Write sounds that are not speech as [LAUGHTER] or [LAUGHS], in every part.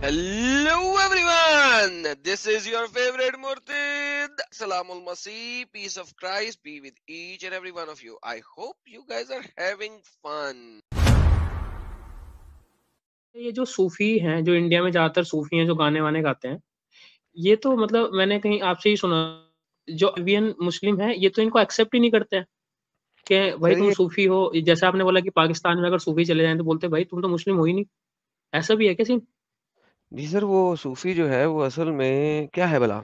Hello everyone! This is your favorite Murtid! Salamul Masih, peace of Christ be with each and every one of you. I hope you guys are having fun. ये जो सूफी हैं जो India में ज्यादातर सूफी हैं जो गाने वाने गाते हैं ये तो मतलब मैंने कहीं आपसे ही सुना जो अरबियन मुस्लिम है ये तो इनको एक्सेप्ट ही नहीं करते हैं कि भाई तुम सूफी हो जैसे आपने बोला कि पाकिस्तान में अगर सूफी चले जाए तो बोलते भाई तुम तो मुस्लिम हो ही नहीं ऐसा भी है क्या सिंह जी सर वो सूफी जो है वो असल में क्या है भला?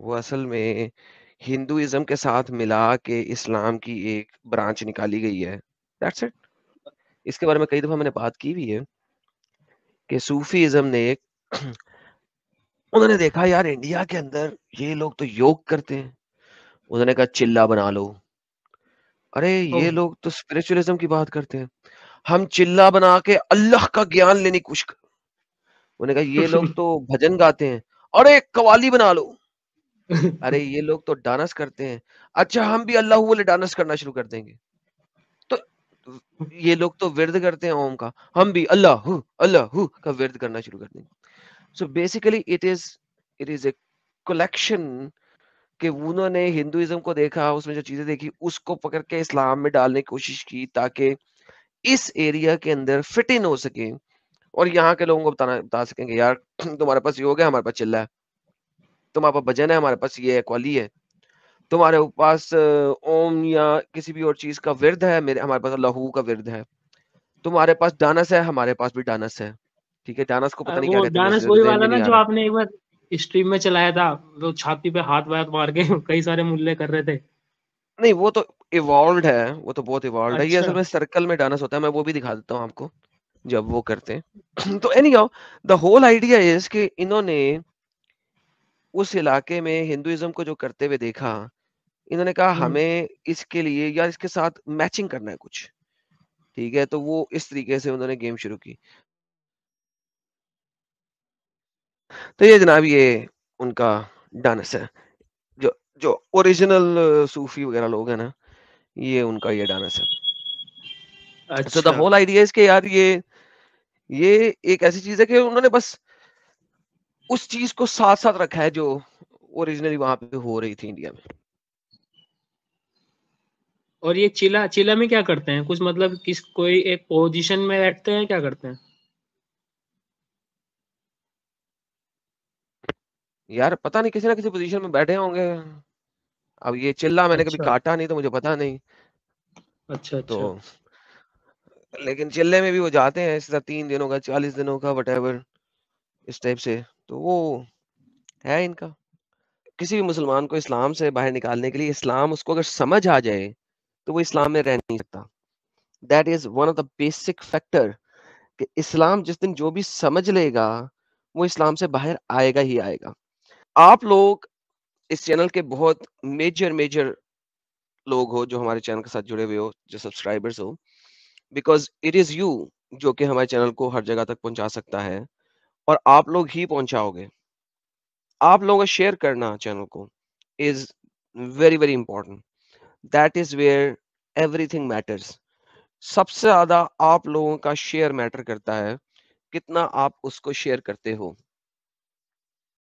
वो असल में हिंदुइज़्म के साथ मिला के इस्लाम की एक ब्रांच निकाली गई है। That's it. इसके बारे में कई दफ़ा मैंने बात की भी है कि सूफीज्म ने एक [CLEARS THROAT] उन्होंने देखा यार इंडिया के अंदर ये लोग तो योग करते हैं। उन्होंने कहा चिल्ला बना लो। अरे ये लोग तो स्पिरिचुअलिज़्म की बात करते हैं। हम चिल्ला बना के अल्लाह का ज्ञान लेने की कोशिश उन्होंने कहा ये [LAUGHS] लोग तो भजन गाते हैं और एक कवाली बना लो अरे ये लोग तो डांस करते हैं अच्छा हम भी अल्लाह वाले डांस करना शुरू कर देंगे तो ये लोग तो विरद करते हैं ओम का हम भी अल्लाह अल्लाह का विरद करना शुरू कर देंगे so basically it is it is a collection के उन्होंने हिंदुइज्म को देखा उसमें जो चीजें देखी उसको पकड़ के इस्लाम में डालने की कोशिश की ताकि इस एरिया के अंदर फिट इन हो सके और यहाँ के लोगों को बताना बता सकेंगे यार [CLEARS THROAT] तुम्हारे पास योग है हमारे पास चिल्ला है तुम्हारे पास भजन है हमारे पास ये है क्वाली है तुम्हारे पास ओम या किसी भी और चीज का विरध है मेरे हमारे पास लहू का विरध है तुम्हारे पास डानस है हमारे पास भी डानस है ठीक है डानस को पता नहीं क्या डानस वही वाला ना जो आपने एक बार स्ट्रीम में चलाया था वो छाती पे हाथ वाथ मार के [LAUGHS] कई सारे मूल्य कर रहे थे नहीं वो तो इवॉल्व है वो तो बहुत इवॉल्व है ये अच्छा। असल में सर्कल में डानस होता है मैं वो भी दिखा देता हूँ आपको जब वो करते हैं [CLEARS THROAT] तो any the whole idea is कि इन्होंने उस इलाके में हिंदुइज्म को जो करते हुए देखा इन्होंने कहा हम्म। हमें इसके लिए या इसके साथ मैचिंग करना है कुछ ठीक है तो वो इस तरीके से उन्होंने गेम शुरू की तो ये जनाब ये उनका डांस है जो जो ओरिजिनल सूफी वगैरह लोग है ना ये उनका ये डांस है अच्छा। so the whole idea is कि यार ये ये एक ऐसी चीज है कि उन्होंने बस उस चीज को साथ साथ रखा है जो ओरिजिनली वहां पे हो रही थी इंडिया में और ये चिला चिला में क्या करते हैं कुछ मतलब किस कोई एक पोजीशन में बैठते हैं क्या करते हैं यार पता नहीं किसी ना किसी पोजीशन में बैठे होंगे अब ये चिल्ला मैंने अच्छा। कभी काटा नहीं तो मुझे पता नहीं अच्छा, तो अच्छा। तो लेकिन चिल्ले में भी वो जाते हैं इस तरह तीन दिनों का चालीस दिनों का वट इस टाइप से तो वो है इनका किसी भी मुसलमान को इस्लाम से बाहर निकालने के लिए इस्लाम उसको अगर समझ आ जाए तो वो इस्लाम में रह नहीं सकता that is one of the basic factor कि इस्लाम जिस दिन जो भी समझ लेगा वो इस्लाम से बाहर आएगा ही आएगा आप लोग इस चैनल के बहुत मेजर मेजर लोग हो जो हमारे चैनल के साथ जुड़े हुए हो जो सब्सक्राइबर्स हो बिकॉज इट इज यू जो कि हमारे चैनल को हर जगह तक पहुंचा सकता है और आप लोग ही पहुंचाओगे आप लोगों का शेयर करना चैनल को is very very important that is where everything matters सबसे ज्यादा आप लोगों का शेयर मैटर करता है कितना आप उसको शेयर करते हो